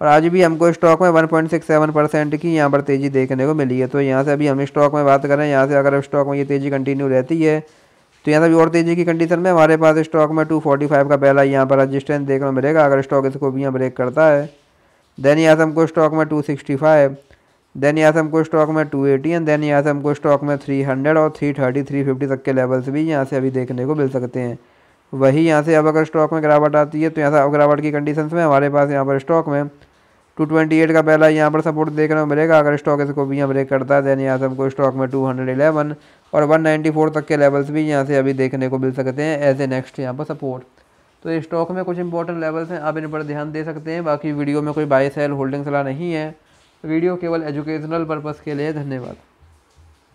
और आज भी हमको स्टॉक में one point six seven percent की यहाँ पर तेज़ी देखने को मिली है तो यहाँ से अभी हम स्टॉक में बात करें यहाँ से अगर स्टॉक में ये तेज़ी कंटिन्यू रहती है तो यहाँ से अभी और तेज़ी की कंडीशन में हमारे पास स्टॉक में टू फाइव का पहला यहाँ पर रजिस्टेंस देखने को मिलेगा अगर स्टॉक इसको भी यहाँ ब्रेक करता है देन यहाँ से हमको स्टॉक में टू सिक्सटी फाइव देन यहाँ से हमको स्टॉक में टू एटी एंड देन यहाँ से हमको स्टॉक में थ्री हंड्रेड और थ्री थर्टी थ्री फिफ्टी तक के लेवल्स भी यहाँ से अभी देखने को मिल सकते हैं वही यहाँ से अब अगर स्टॉक में गिरावट आती है तो यहाँ से अब गिरावट की कंडीशन में हमारे पास यहाँ पर स्टॉक में टू ट्वेंटी एट का पहला यहाँ पर सपोर्ट देखने को मिलेगा अगर स्टॉक इसको भी यहाँ ब्रेक करता है देन यहाँ से हमको स्टॉक में टू हंड्रेड इलेवन और वन नाइन्टी फोर तक के लेवल्स भी यहाँ से अभी देखने को मिल सकते हैं एज ए नेक्स्ट यहाँ पर सपोर्ट तो स्टॉक में कुछ इंपॉर्टेंट लेवल्स हैं आप इन पर ध्यान दे सकते हैं बाकी वीडियो में कोई बाय सेल होल्डिंग सलाह नहीं है वीडियो केवल एजुकेशनल पर्पज़ के लिए धन्यवाद